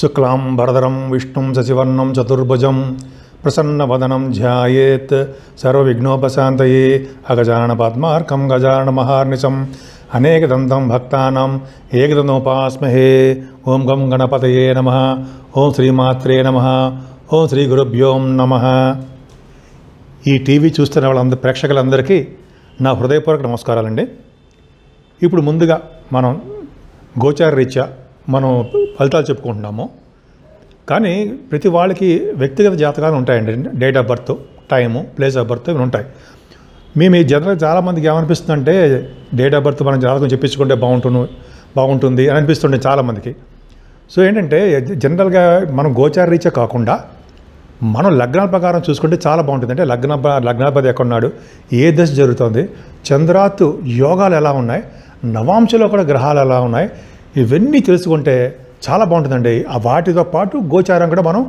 శుక్లాం చతుర్భుజం ప్రసన్నవదనం ధ్యాయేత్ चतुर्भुजं అగజాన పద్మార్కం గజాన మహార్నిశం అనేక దంతం భక్తానం ఏకదనోపాస్మహే ఓం గం గణపతయే నమ ఓం శ్రీమాత్రే నమ ఓం శ్రీ గురుభ్యోం నమ ఈ టీవీ చూస్తున్న వాళ్ళందరి ప్రేక్షకులందరికీ నా హృదయపూర్వక నమస్కారాలండి ఇప్పుడు ముందుగా మనం గోచార రీత్యా మనం ఫలితాలు చెప్పుకుంటున్నాము కానీ ప్రతి వాళ్ళకి వ్యక్తిగత జాతకాలు ఉంటాయండి date of birth time place of birth ఇవి ఉంటాయి మేము ఈ జనరల్ చాలామందికి ఏమనిపిస్తుందంటే డేట్ ఆఫ్ బర్త్ మనం జాతకం చెప్పించుకుంటే బాగుంటుంది బాగుంటుంది అని అనిపిస్తుండే చాలామందికి సో ఏంటంటే జనరల్గా మనం గోచార రీచే కాకుండా మనం లగ్నాల ప్రకారం చూసుకుంటే చాలా బాగుంటుంది అంటే లగ్న లగ్నాధిపతి ఎక్కడున్నాడు ఏ దశ జరుగుతుంది చంద్రాత్ యోగాలు ఎలా ఉన్నాయి నవాంశలో కూడా గ్రహాలు ఎలా ఉన్నాయి ఇవన్నీ తెలుసుకుంటే చాలా బాగుంటుందండి ఆ వాటితో పాటు గోచారం కూడా మనం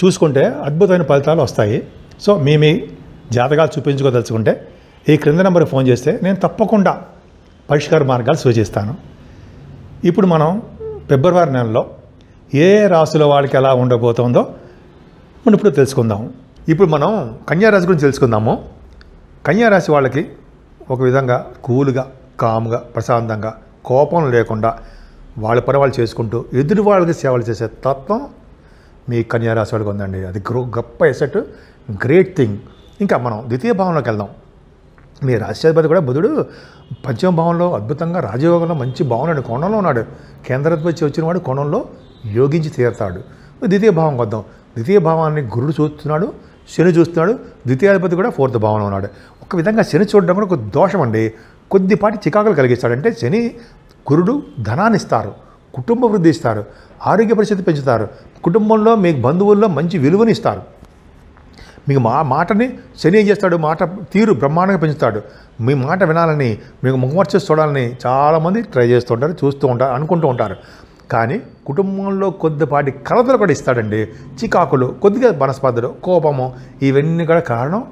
చూసుకుంటే అద్భుతమైన ఫలితాలు వస్తాయి సో మీ మీ జాతకాలు చూపించుకోదలుచుకుంటే ఈ క్రింద నెంబర్కి ఫోన్ చేస్తే నేను తప్పకుండా పరిష్కార మార్గాలు సూచిస్తాను ఇప్పుడు మనం ఫిబ్రవరి నెలలో ఏ రాశుల వాళ్ళకి ఎలా ఉండబోతుందో మనం ఇప్పుడు తెలుసుకుందాం ఇప్పుడు మనం కన్యారాశి గురించి తెలుసుకుందాము కన్యారాశి వాళ్ళకి ఒక విధంగా కూల్గా కామ్గా ప్రశాంతంగా కోపం లేకుండా వాళ్ళ పని వాళ్ళు చేసుకుంటూ ఎదురు వాళ్ళకి సేవలు చేసే తత్వం మీ కన్యారాశి వాళ్ళకి ఉందండి అది గ్రో గొప్ప ఎసెట్ గ్రేట్ థింగ్ ఇంకా మనం ద్వితీయ భావంలోకి వెళ్దాం మీ రాష్ట్రాధిపతి కూడా బుధుడు పంచమ భావంలో అద్భుతంగా రాజయోగంలో మంచి భావనడు కోణంలో ఉన్నాడు కేంద్రాధిపతి వచ్చిన వాడు కోణంలో యోగించి తీరుతాడు ద్వితీయ భావం వద్దాం ద్వితీయ భావాన్ని గురుడు చూస్తున్నాడు శని చూస్తున్నాడు ద్వితీయాధిపతి కూడా ఫోర్త్ భావంలో ఉన్నాడు ఒక విధంగా శని చూడడం కూడా ఒక దోషం అండి కొద్దిపాటి చికాకులు కలిగిస్తాడు అంటే శని గురుడు ధనాన్ని ఇస్తారు కుటుంబ వృద్ధి ఇస్తారు ఆరోగ్య పరిస్థితి పెంచుతారు కుటుంబంలో మీకు బంధువుల్లో మంచి విలువని ఇస్తారు మీకు మా మాటని శని ఏం చేస్తాడు మాట తీరు బ్రహ్మాండంగా పెంచుతాడు మీ మాట వినాలని మీకు ముఖమర్చి చూడాలని చాలామంది ట్రై చేస్తుంటారు చూస్తూ ఉంటారు అనుకుంటూ ఉంటారు కానీ కుటుంబంలో కొద్దిపాటి కలతలు కూడా ఇస్తాడండి చికాకులు కొద్దిగా మనస్పర్ధలు కోపము ఇవన్నీ కూడా కారణం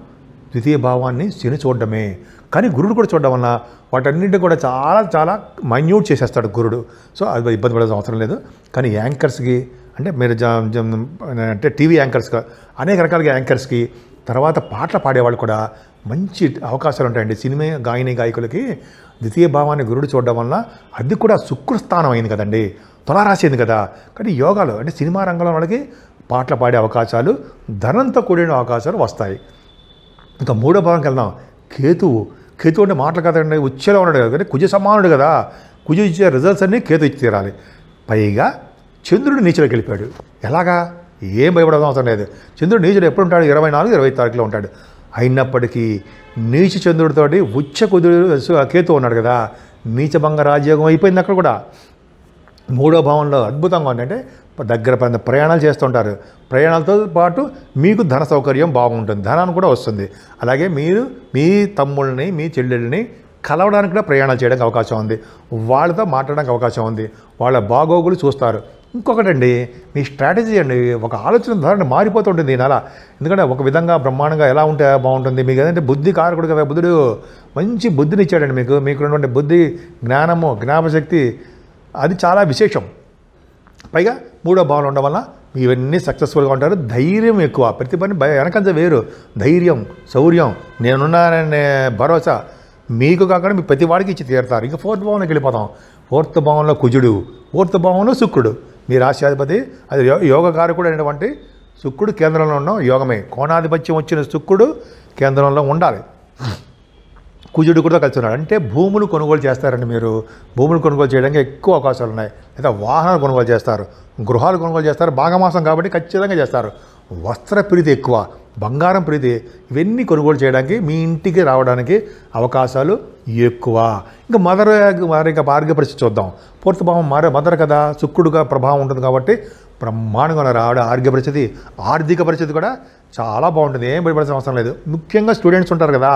ద్వితీయ భావాన్ని శని చూడడమే కానీ గురుడు కూడా చూడడం వల్ల వాటన్నింటినీ కూడా చాలా చాలా మైన్యూట్ చేసేస్తాడు గురుడు సో అది ఇబ్బంది పడాల్సిన అవసరం లేదు కానీ యాంకర్స్కి అంటే మీరు అంటే టీవీ యాంకర్స్గా అనేక రకాలుగా యాంకర్స్కి తర్వాత పాటలు పాడేవాళ్ళు కూడా మంచి అవకాశాలు ఉంటాయండి సినిమా గాయని గాయకులకి ద్వితీయ భావాన్ని గురుడు చూడడం వల్ల అది కూడా శుక్రస్థానం అయింది కదండి తులారాశి కదా కానీ యోగాలు అంటే సినిమా రంగంలో వాళ్ళకి పాటలు పాడే అవకాశాలు ధనంతో కూడిన అవకాశాలు వస్తాయి ఇంకా మూడో భావంకి వెళ్దాం కేతువు కేతు అంటే మాటలు కదండి ఉచ్చేలా ఉన్నాడు కదా కానీ కుజ సమానుడు కదా కుజ ఇచ్చే రిజల్ట్స్ అన్నీ కేతు ఇచ్చి తీరాలి పైగా చంద్రుడు నీచులకు వెళ్ళిపోయాడు ఎలాగా ఏం భయపడడం అవసరం లేదు చంద్రుడు నీచుడు ఎప్పుడు ఉంటాడు ఇరవై నాలుగు ఇరవై తారీఖులో ఉంటాడు అయినప్పటికీ నీచ చంద్రుడితోటి ఉచ్చ కుదురు కేతు ఉన్నాడు కదా నీచభంగ రాజ్యోగం అయిపోయింది అక్కడ కూడా మూడో భావంలో అద్భుతంగా ఉందంటే దగ్గర ప్రయాణాలు చేస్తుంటారు ప్రయాణాలతో పాటు మీకు ధన సౌకర్యం బాగుంటుంది ధనాన్ని కూడా వస్తుంది అలాగే మీరు మీ తమ్ముళ్ళని మీ చెల్లెళ్ళని కలవడానికి కూడా ప్రయాణాలు చేయడానికి అవకాశం ఉంది వాళ్ళతో మాట్లాడడానికి అవకాశం ఉంది వాళ్ళ బాగోగులు చూస్తారు ఇంకొకటండి మీ స్ట్రాటజీ అండి ఒక ఆలోచన ధోరణి మారిపోతుంటుంది ఈ నెల ఎందుకంటే ఒక విధంగా బ్రహ్మాండంగా ఎలా ఉంటే బాగుంటుంది మీకు ఏదంటే బుద్ధి కారకుడు కదా బుద్ధుడు మంచి బుద్ధిని ఇచ్చాడండి మీకు మీకు ఉన్నటువంటి బుద్ధి జ్ఞానము జ్ఞాపశక్తి అది చాలా విశేషం పైగా మూడో భావన ఉండడం వల్ల ఇవన్నీ సక్సెస్ఫుల్గా ఉంటారు ధైర్యం ఎక్కువ ప్రతి పని భయ వెనకంత వేరు ధైర్యం శౌర్యం నేనున్నాననే భరోసా మీకు కాకుండా మీ ప్రతి వాడికి ఇచ్చి తీరుతారు ఇంకా ఫోర్త్ భావంలోకి వెళ్ళిపోతాం ఫోర్త్ భావంలో కుజుడు ఫోర్త్ భావంలో శుక్రుడు మీ రాశ్యాధిపతి అది కూడా అయినటువంటి శుక్రుడు కేంద్రంలో ఉన్నాం యోగమే కోణాధిపత్యం వచ్చిన శుక్రుడు కేంద్రంలో ఉండాలి కుజుడు కూడా కలిసి ఉన్నాడు అంటే భూములు కొనుగోలు చేస్తారండి మీరు భూములు కొనుగోలు చేయడానికి ఎక్కువ అవకాశాలు ఉన్నాయి లేదా వాహనాలు కొనుగోలు చేస్తారు గృహాలు కొనుగోలు చేస్తారు మాఘమాసం కాబట్టి ఖచ్చితంగా చేస్తారు వస్త్ర ప్రీతి ఎక్కువ బంగారం ప్రీతి ఇవన్నీ కొనుగోలు చేయడానికి మీ ఇంటికి రావడానికి అవకాశాలు ఎక్కువ ఇంకా మదర్ వారి ఇంకా పరిస్థితి చూద్దాం పూర్తిభావం మారే మదర్ కదా శుక్రుడుగా ప్రభావం ఉంటుంది కాబట్టి బ్రహ్మాండంగా రావడం ఆరోగ్య పరిస్థితి ఆర్థిక పరిస్థితి కూడా చాలా బాగుంటుంది ఏం భయపడాల్సిన అవసరం లేదు ముఖ్యంగా స్టూడెంట్స్ ఉంటారు కదా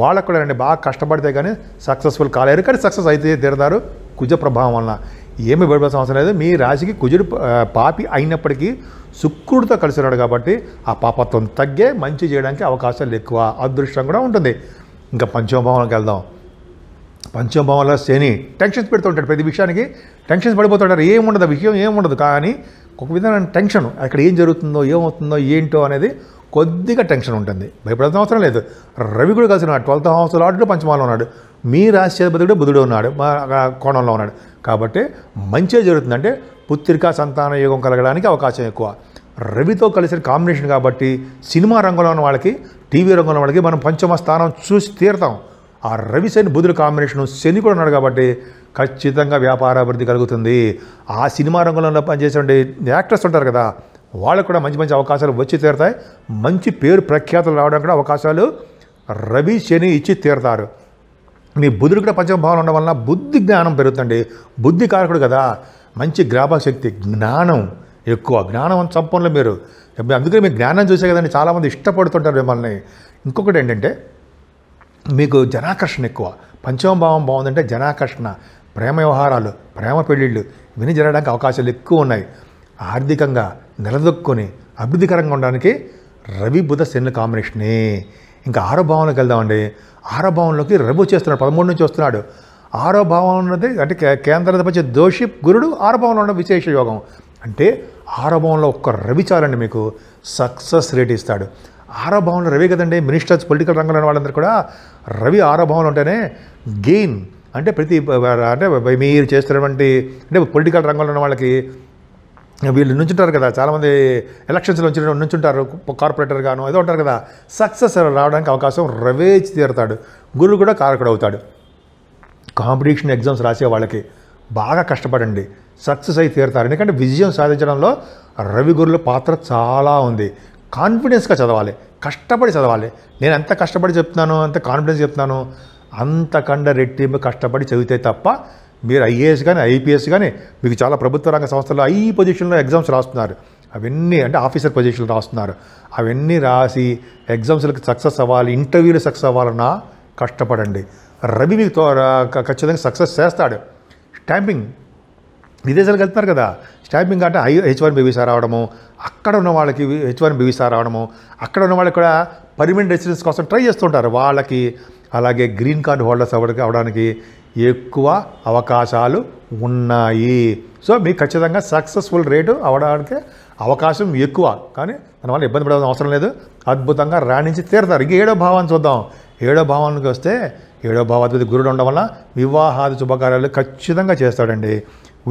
వాళ్ళకు కూడా అండి బాగా కష్టపడితే కానీ సక్సెస్ఫుల్ కాలేరు కానీ సక్సెస్ అయితే తీరుతారు కుజ ప్రభావం వలన ఏమి భయపడాల్సిన అవసరం లేదు మీ రాశికి కుజుడు పాపి అయినప్పటికీ శుక్రుడితో కలిసి కాబట్టి ఆ పాపత్వం తగ్గే మంచి చేయడానికి అవకాశాలు ఎక్కువ అదృష్టం కూడా ఉంటుంది ఇంకా పంచమభావంలోకి వెళ్దాం పంచమభావంలో శని టెన్షన్స్ పెడుతుంటాడు ప్రతి విషయానికి టెన్షన్స్ పడిపోతుంటారు ఏముండదు విషయం ఏముండదు కానీ ఒక విధమైన టెన్షన్ అక్కడ ఏం జరుగుతుందో ఏమవుతుందో ఏంటో అనేది కొద్దిగా టెన్షన్ ఉంటుంది భయపడాల్సిన అవసరం లేదు రవి కూడా కలిసి ఉన్నాడు ట్వెల్త్ హౌస్ లాడు పంచమాలో ఉన్నాడు మీ రాశిపతి కూడా బుధుడు ఉన్నాడు కోణంలో ఉన్నాడు కాబట్టి మంచిగా జరుగుతుందంటే పుత్రిక సంతాన యోగం కలగడానికి అవకాశం ఎక్కువ రవితో కలిసిన కాంబినేషన్ కాబట్టి సినిమా రంగంలో ఉన్న వాళ్ళకి టీవీ రంగంలో వాళ్ళకి మనం పంచమ స్థానం చూసి తీరుతాం ఆ రవి శని బుధుడు కాంబినేషన్ శని కూడా ఉన్నాడు కాబట్టి ఖచ్చితంగా వ్యాపారాభివృద్ధి కలుగుతుంది ఆ సినిమా రంగంలో పనిచేసే యాక్టర్స్ ఉంటారు కదా వాళ్ళకు కూడా మంచి మంచి అవకాశాలు వచ్చి తీరుతాయి మంచి పేరు ప్రఖ్యాతులు రావడం కూడా అవకాశాలు రవి శని ఇచ్చి తీరుతారు మీ బుద్ధుడు కూడా పంచమభావం ఉండడం వలన బుద్ధి జ్ఞానం పెరుగుతుంది బుద్ధి కారకుడు కదా మంచి గ్రాభశక్తి జ్ఞానం ఎక్కువ జ్ఞానం సంపన్నులు మీరు అందుకని మీ జ్ఞానం చూసే కదండి చాలామంది ఇష్టపడుతుంటారు మిమ్మల్ని ఇంకొకటి ఏంటంటే మీకు జనాకర్షణ ఎక్కువ పంచమ భావం బాగుందంటే జనాకర్షణ ప్రేమ వ్యవహారాలు ప్రేమ పెళ్ళిళ్ళు విని జరగడానికి అవకాశాలు ఎక్కువ ఉన్నాయి ఆర్థికంగా నిలదొక్కుని అభివృద్ధికరంగా ఉండడానికి రవి బుధ శని కాంబినేషనే ఇంకా ఆరో భావంలోకి వెళ్దామండి ఆరో భావంలోకి రవి వచ్చేస్తున్నాడు పదమూడు నుంచి వస్తున్నాడు ఆరో భావం ఉన్నది అంటే వచ్చే దోషి గురుడు ఆరో భావంలో ఉన్న విశేష యోగం అంటే ఆరో భావంలో ఒక్క రవి చాలండి మీకు సక్సెస్ రేట్ ఇస్తాడు ఆరో భావంలో రవి కదండి మినిస్టర్స్ పొలిటికల్ రంగంలో వాళ్ళందరూ కూడా రవి ఆరో భావంలో ఉంటేనే గెయిన్ అంటే ప్రతి అంటే మీరు చేస్తున్నటువంటి అంటే పొలిటికల్ రంగంలో ఉన్న వాళ్ళకి వీళ్ళు నుంచుంటారు కదా చాలామంది ఎలక్షన్స్లో నుంచుంటారు కార్పొరేటర్ గాను ఏదో ఉంటారు కదా సక్సెస్ రావడానికి అవకాశం రవేచి తీరుతాడు గురువు కూడా కారకుడు అవుతాడు కాంపిటీషన్ ఎగ్జామ్స్ రాసే వాళ్ళకి బాగా కష్టపడండి సక్సెస్ అయి తీరుతారు ఎందుకంటే విజయం సాధించడంలో రవి గురుల పాత్ర చాలా ఉంది కాన్ఫిడెన్స్గా చదవాలి కష్టపడి చదవాలి నేను ఎంత కష్టపడి చెప్తున్నాను అంత కాన్ఫిడెన్స్ చెప్తున్నాను అంతకండ రెట్టింపు కష్టపడి చదివితే తప్ప మీరు ఐఏఎస్ కానీ ఐపీఎస్ కానీ మీకు చాలా ప్రభుత్వ రంగ సంస్థలు ఐ పొజిషన్లో ఎగ్జామ్స్ రాస్తున్నారు అవన్నీ అంటే ఆఫీసర్ పొజిషన్లు రాస్తున్నారు అవన్నీ రాసి ఎగ్జామ్స్లకు సక్సెస్ అవ్వాలి ఇంటర్వ్యూలు సక్సెస్ అవ్వాలన్నా కష్టపడండి రవి మీకు ఖచ్చితంగా సక్సెస్ చేస్తాడు స్టాంపింగ్ విదేశాలకు వెళ్తున్నారు కదా స్టాంపింగ్ అంటే ఐ హెచ్ వన్ బీవీసా రావడము అక్కడ ఉన్న వాళ్ళకి హెచ్ వన్ బీవీసా రావడము అక్కడ ఉన్న వాళ్ళకి కూడా పర్మనెంట్ రెసిడెన్స్ కోసం ట్రై చేస్తుంటారు వాళ్ళకి అలాగే గ్రీన్ కార్డు హోల్డర్స్ అవ్వడానికి అవడానికి ఎక్కువ అవకాశాలు ఉన్నాయి సో మీకు ఖచ్చితంగా సక్సెస్ఫుల్ రేటు అవడానికి అవకాశం ఎక్కువ కానీ దానివల్ల ఇబ్బంది పడాల్సిన అవసరం లేదు అద్భుతంగా రాణించి తీరుతారు ఇంక ఏడో భావాన్ని చూద్దాం ఏడో భావానికి వస్తే ఏడో భావాధిపతి గురుడు ఉండడం వల్ల వివాహాది శుభకార్యాలు ఖచ్చితంగా చేస్తాడండి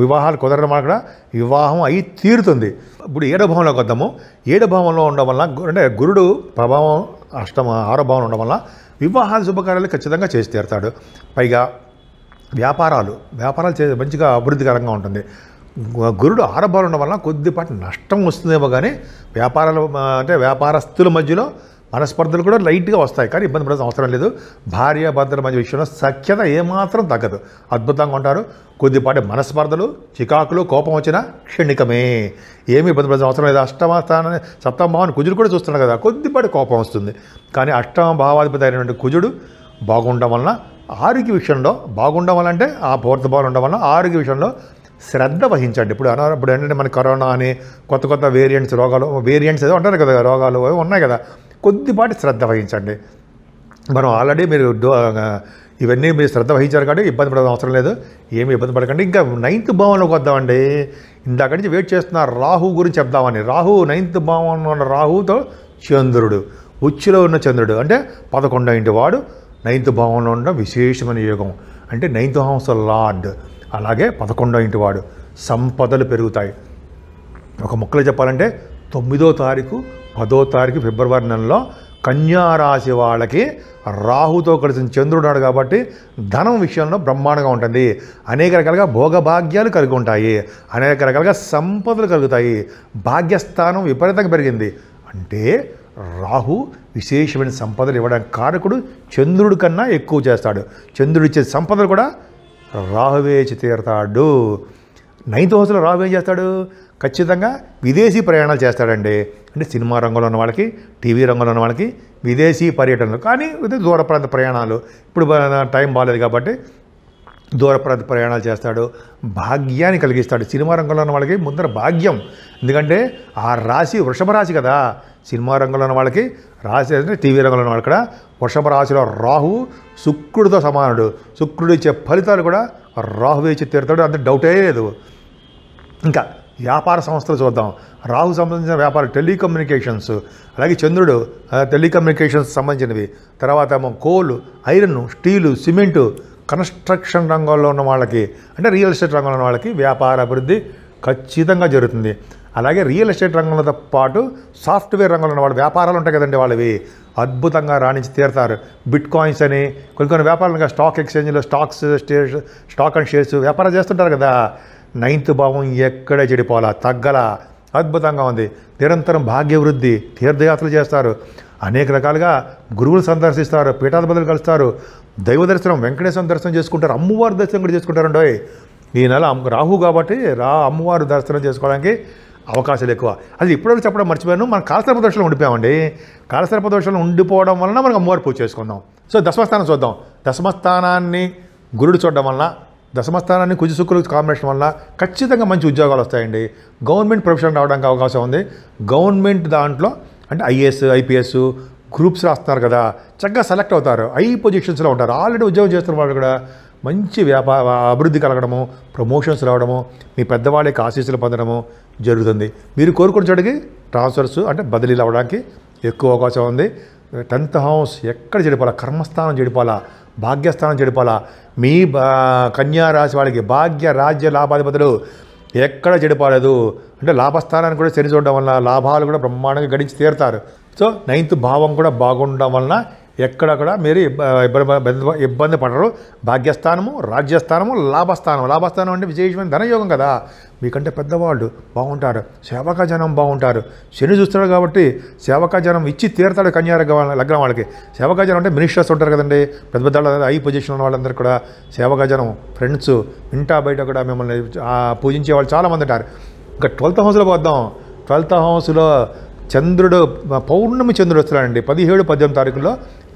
వివాహాలు కుదరడం వల్ల కూడా వివాహం అయి తీరుతుంది ఇప్పుడు ఏడో భావంలోకి వద్దాము ఏడో భావంలో ఉండడం వల్ల అంటే గురుడు ప్రభావం అష్టమ ఆరో భావం ఉండడం వల్ల వివాహాది శుభకార్యాలు ఖచ్చితంగా చేసి తీరుతాడు పైగా వ్యాపారాలు వ్యాపారాలు చే మంచిగా అభివృద్ధికరంగా ఉంటుంది గురుడు ఆరంభాలు ఉండడం వల్ల కొద్దిపాటి నష్టం వస్తుందేమో కానీ వ్యాపారాలు అంటే వ్యాపారస్తుల మధ్యలో మనస్పర్ధలు కూడా లైట్గా వస్తాయి కానీ ఇబ్బంది పడాల్సిన అవసరం లేదు భార్య భర్తల మధ్య విషయంలో సఖ్యత ఏమాత్రం తగ్గదు అద్భుతంగా ఉంటారు కొద్దిపాటి మనస్పర్ధలు చికాకులు కోపం వచ్చినా క్షణికమే ఏమి ఇబ్బంది పడాల్సిన అవసరం లేదు అష్టమ స్థానాన్ని సప్తమ భావాన్ని కుజుడు కూడా చూస్తున్నాడు కదా కొద్దిపాటి కోపం వస్తుంది కానీ అష్టమ భావాధిపతి అయినటువంటి కుజుడు బాగుండడం వలన ఆరోగ్య విషయంలో బాగుండవాలంటే ఆ పూర్త బాగా ఉండడం వల్ల ఆరోగ్య విషయంలో శ్రద్ధ వహించండి ఇప్పుడు అన ఇప్పుడు ఏంటంటే మన కరోనా అని కొత్త కొత్త వేరియంట్స్ రోగాలు వేరియంట్స్ ఏదో ఉంటారు కదా రోగాలు ఉన్నాయి కదా కొద్దిపాటి శ్రద్ధ వహించండి మనం ఆల్రెడీ మీరు ఇవన్నీ మీరు శ్రద్ధ వహించారు కాబట్టి ఇబ్బంది పడదాం అవసరం లేదు ఏమి ఇబ్బంది పడకండి ఇంకా నైన్త్ భావంలోకి వద్దామండి ఇందాక నుంచి వెయిట్ చేస్తున్న రాహు గురించి చెప్దామని రాహు నైన్త్ భావంలో ఉన్న రాహుతో చంద్రుడు ఉచ్చులో ఉన్న చంద్రుడు అంటే పదకొండో ఇంటి వాడు నైన్త్ భావంలో ఉండడం విశేషమైన యోగం అంటే నైన్త్ హౌస్ లార్డ్ అలాగే పదకొండో ఇంటి వాడు సంపదలు పెరుగుతాయి ఒక మొక్కలు చెప్పాలంటే తొమ్మిదో తారీఖు పదో తారీఖు ఫిబ్రవరి నెలలో కన్యారాశి వాళ్ళకి రాహుతో కలిసిన చంద్రుడాడు కాబట్టి ధనం విషయంలో బ్రహ్మాండంగా ఉంటుంది అనేక రకాలుగా భోగభాగ్యాలు కలిగి ఉంటాయి అనేక రకాలుగా సంపదలు కలుగుతాయి భాగ్యస్థానం విపరీతంగా పెరిగింది అంటే రాహు విశేషమైన సంపదలు ఇవ్వడానికి కారకుడు చంద్రుడి కన్నా ఎక్కువ చేస్తాడు చంద్రుడు ఇచ్చే సంపదలు కూడా రాహువే తీరతాడు నైన్త్ హౌస్లో రాహు ఏం చేస్తాడు ఖచ్చితంగా విదేశీ ప్రయాణాలు చేస్తాడండి అంటే సినిమా రంగంలో ఉన్న వాళ్ళకి టీవీ రంగంలో ఉన్న వాళ్ళకి విదేశీ పర్యటనలు కానీ దూర ప్రాంత ప్రయాణాలు ఇప్పుడు టైం బాగాలేదు కాబట్టి దూర ప్రాంత ప్రయాణాలు చేస్తాడు భాగ్యాన్ని కలిగిస్తాడు సినిమా రంగంలో ఉన్న వాళ్ళకి ముందర భాగ్యం ఎందుకంటే ఆ రాశి వృషభ రాశి కదా సినిమా రంగంలో ఉన్న వాళ్ళకి రాశి అంటే టీవీ రంగంలో ఉన్న వాళ్ళు ఇక్కడ వృషభ రాశిలో రాహువు శుక్రుడితో సమానుడు శుక్రుడు ఇచ్చే ఫలితాలు కూడా రాహు వేచి తీరుతాడు అంత డౌటే లేదు ఇంకా వ్యాపార సంస్థలు చూద్దాం రాహు సంబంధించిన వ్యాపార టెలికమ్యూనికేషన్స్ అలాగే చంద్రుడు టెలికమ్యూనికేషన్స్ సంబంధించినవి తర్వాత coal iron steel cement construction రంగంలో ఉన్న వాళ్ళకి అంటే రియల్ ఎస్టేట్ రంగంలో ఉన్న వాళ్ళకి వ్యాపార అభివృద్ధి ఖచ్చితంగా జరుగుతుంది అలాగే రియల్ ఎస్టేట్ రంగంతో పాటు సాఫ్ట్వేర్ రంగంలో ఉన్న వాళ్ళు వ్యాపారాలు ఉంటాయి కదండి వాళ్ళవి అద్భుతంగా రాణించి తీరుతారు బిట్ కాయిన్స్ అని కొన్ని కొన్ని వ్యాపారాలుగా స్టాక్ ఎక్స్చేంజ్లో స్టాక్స్ స్టాక్ అండ్ షేర్స్ వ్యాపారాలు చేస్తుంటారు కదా నైన్త్ భావం ఎక్కడే చెడిపోవాలా తగ్గల అద్భుతంగా ఉంది నిరంతరం భాగ్యవృద్ధి తీర్థయాత్రలు చేస్తారు అనేక రకాలుగా గురువులు సందర్శిస్తారు పీఠాధిపతులు కలుస్తారు దైవ దర్శనం వెంకటేశ్వర దర్శనం చేసుకుంటారు అమ్మవారి దర్శనం కూడా చేసుకుంటారండోయ్ ఈ నెల రాహు కాబట్టి రా అమ్మవారు దర్శనం చేసుకోవడానికి అవకాశాలు ఎక్కువ అది ఇప్పటివరకు చెప్పడం మర్చిపోయాను మనం కాలసర్ప దోషంలో ఉండిపోయామండి కాలసర్ప దోషంలో ఉండిపోవడం వలన మనం అమ్మవారి పూజ చేసుకుందాం సో దశమస్థానం చూద్దాం దశమస్థానాన్ని గురుడు చూడడం వలన దశమస్థానాన్ని కుజి శుక్రులు కాంబినేషన్ వల్ల ఖచ్చితంగా మంచి ఉద్యోగాలు వస్తాయండి గవర్నమెంట్ ప్రొఫెషన్ రావడానికి అవకాశం ఉంది గవర్నమెంట్ దాంట్లో అంటే ఐఏఎస్ ఐపీఎస్ గ్రూప్స్ రాస్తున్నారు కదా చక్కగా సెలెక్ట్ అవుతారు ఐ పొజిషన్స్లో ఉంటారు ఆల్రెడీ ఉద్యోగం చేస్తున్న వాళ్ళు కూడా మంచి వ్యాపార అభివృద్ధి కలగడము ప్రమోషన్స్ రావడము మీ పెద్దవాళ్ళకి ఆశీస్సులు పొందడము జరుగుతుంది మీరు కోరుకున్న చోటికి ట్రాన్స్ఫర్స్ అంటే బదిలీలు అవ్వడానికి ఎక్కువ అవకాశం ఉంది టెన్త్ హౌస్ ఎక్కడ చెడిపోవాలా కర్మస్థానం చెడిపోవాలా భాగ్యస్థానం చెడిపోవాలా మీ కన్యారాశి వాళ్ళకి భాగ్య రాజ్య లాభాధిపతులు ఎక్కడ చెడిపోలేదు అంటే లాభస్థానాన్ని కూడా సరిచూడడం వల్ల లాభాలు కూడా బ్రహ్మాండంగా గడించి తీరుతారు సో నైన్త్ భావం కూడా బాగుండడం వలన ఎక్కడ కూడా మీరు ఇబ్బంది ఇబ్బంది పడరు భాగ్యస్థానము రాజ్యస్థానము లాభస్థానం లాభస్థానం అంటే విశేషమైన ధనయోగం కదా మీకంటే పెద్దవాళ్ళు బాగుంటారు సేవక జనం బాగుంటారు శని చూస్తాడు కాబట్టి సేవక జనం ఇచ్చి తీరతాడు కన్యారగ లగ్నం వాళ్ళకి సేవక జనం అంటే మినిస్టర్స్ ఉంటారు కదండి పెద్ద పెద్ద హై పొజిషన్ ఉన్న వాళ్ళందరూ కూడా సేవక జనం ఫ్రెండ్స్ ఇంటా బయట కూడా మిమ్మల్ని పూజించే వాళ్ళు చాలామంది ఉంటారు ఇంకా ట్వెల్త్ హౌస్లో పోద్దాం ట్వెల్త్ హౌస్లో చంద్రుడు పౌర్ణమి చంద్రుడు వస్తున్నాడండి పదిహేడు పద్దెనిమిది తారీఖులో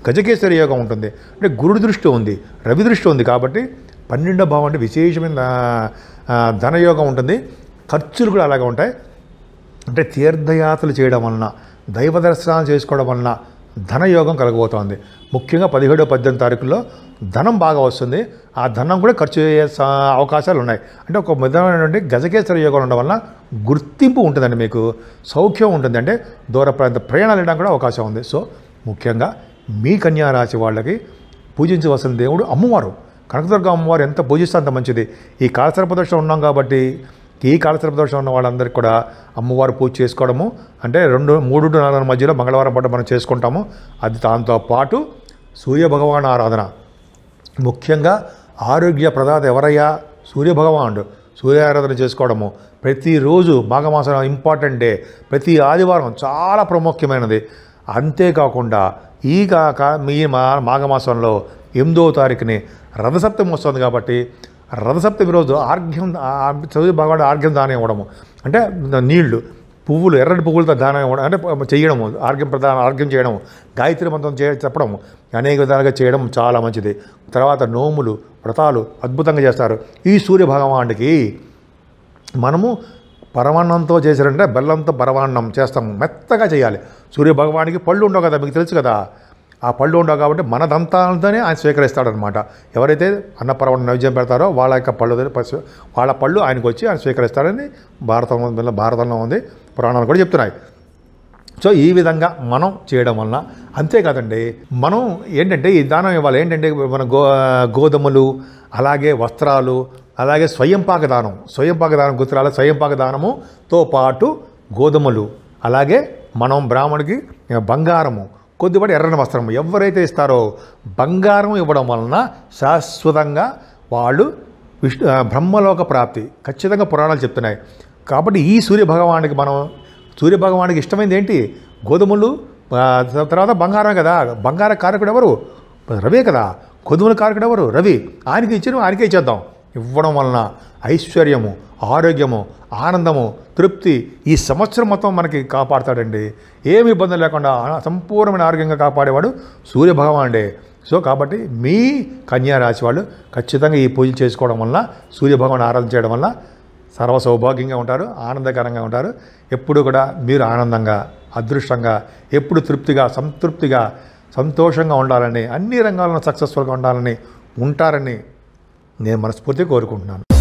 గజకేశ్వరి యోగం ఉంటుంది అంటే గురుడు దృష్టి ఉంది రవి దృష్టి ఉంది కాబట్టి పన్నెండో భావం అంటే విశేషమైన ధనయోగం ఉంటుంది ఖర్చులు కూడా అలాగే ఉంటాయి అంటే తీర్థయాత్రలు చేయడం వలన దైవ దర్శనాలు చేసుకోవడం వలన ధనయోగం కలగబోతోంది ముఖ్యంగా పదిహేడో పద్దెనిమిది తారీఖుల్లో ధనం బాగా వస్తుంది ఆ ధనం కూడా ఖర్చు అయ్యే అవకాశాలు ఉన్నాయి అంటే ఒక విధమైనటువంటి గజకేశ్వర యోగం ఉండడం వలన గుర్తింపు ఉంటుందండి మీకు సౌఖ్యం ఉంటుంది అంటే దూర ప్రాంత ప్రయాణాలు వెళ్ళడానికి కూడా అవకాశం ఉంది సో ముఖ్యంగా మీ కన్యారాశి వాళ్ళకి పూజించవలసిన దేవుడు అమ్మవారు కనకదుర్గ అమ్మవారు ఎంత పూజిస్తే అంత మంచిది ఈ కాలసర్పదోషం ఉన్నాం కాబట్టి ఈ కాలసర్పదోషం ఉన్న వాళ్ళందరికీ కూడా అమ్మవారు పూజ చేసుకోవడము అంటే రెండు మూడు నాలుగు మధ్యలో మంగళవారం పాటు మనం చేసుకుంటాము అది దాంతో పాటు సూర్యభగవాన్ ఆరాధన ముఖ్యంగా ఆరోగ్య ప్రదాత ఎవరయ్యా సూర్యభగవానుడు ఆరాధన చేసుకోవడము ప్రతిరోజు మాఘమాసం ఇంపార్టెంట్ డే ప్రతి ఆదివారం చాలా ప్రాముఖ్యమైనది అంతేకాకుండా ఈ కాక మీ మా మాఘమాసంలో ఎనిమిదో తారీఖుని రథసప్తమి వస్తుంది కాబట్టి రథసప్తమి రోజు ఆర్ఘ్యం చదువు భగవాడు ఆర్ఘ్యం దానం ఇవ్వడము అంటే నీళ్లు పువ్వులు ఎర్రటి పువ్వులతో దానం ఇవ్వడం అంటే చేయడము ఆర్ఘ్యం ప్రధాన ఆర్ఘ్యం చేయడము గాయత్రి మంత్రం చే చెప్పడము అనేక విధాలుగా చేయడం చాలా మంచిది తర్వాత నోములు వ్రతాలు అద్భుతంగా చేస్తారు ఈ సూర్య భగవానుడికి మనము పరమాన్నంతో చేశారంటే బెల్లంతో పరమాన్నం చేస్తాం మెత్తగా చేయాలి సూర్యభగవానికి పళ్ళు ఉండవు కదా మీకు తెలుసు కదా ఆ పళ్ళు ఉండవు కాబట్టి మన దంతాలతోనే ఆయన స్వీకరిస్తాడనమాట ఎవరైతే అన్న అన్నపరవణ నైవేద్యం పెడతారో వాళ్ళ యొక్క పళ్ళు వాళ్ళ పళ్ళు ఆయనకు వచ్చి ఆయన స్వీకరిస్తాడని భారతంలో భారతంలో ఉంది పురాణాలు కూడా చెప్తున్నాయి సో ఈ విధంగా మనం చేయడం వలన అంతేకాదండి మనం ఏంటంటే ఈ దానం ఇవ్వాలి ఏంటంటే మన గో గోధుమలు అలాగే వస్త్రాలు అలాగే స్వయంపాక దానం స్వయంపాక దానం గుర్తురాల స్వయంపాక దానముతో పాటు గోధుమలు అలాగే మనం బ్రాహ్మణుడికి బంగారము కొద్దిపాటి ఎర్రని వస్త్రము ఎవరైతే ఇస్తారో బంగారం ఇవ్వడం వలన శాశ్వతంగా వాళ్ళు విష్ణు బ్రహ్మలోక ప్రాప్తి ఖచ్చితంగా పురాణాలు చెప్తున్నాయి కాబట్టి ఈ సూర్యభగవానికి మనం సూర్యభగవానికి ఇష్టమైంది ఏంటి గోధుమలు తర్వాత బంగారం కదా బంగార కారకుడు ఎవరు రవే కదా గోధుమల కారకుడు ఎవరు రవి ఆయనకి ఇచ్చిన ఆయనకే ఇచ్చేద్దాం ఇవ్వడం వలన ఐశ్వర్యము ఆరోగ్యము ఆనందము తృప్తి ఈ సంవత్సరం మొత్తం మనకి కాపాడతాడండి ఏమి ఇబ్బంది లేకుండా సంపూర్ణమైన ఆరోగ్యంగా కాపాడేవాడు సూర్యభగవానుడే సో కాబట్టి మీ కన్యా రాశి వాళ్ళు ఖచ్చితంగా ఈ పూజలు చేసుకోవడం వల్ల సూర్యభగవాన్ ఆరాధన చేయడం వల్ల సర్వ సౌభాగ్యంగా ఉంటారు ఆనందకరంగా ఉంటారు ఎప్పుడు కూడా మీరు ఆనందంగా అదృష్టంగా ఎప్పుడు తృప్తిగా సంతృప్తిగా సంతోషంగా ఉండాలని అన్ని రంగాలను సక్సెస్ఫుల్గా ఉండాలని ఉంటారని నేను మనస్ఫూర్తిగా కోరుకుంటున్నాను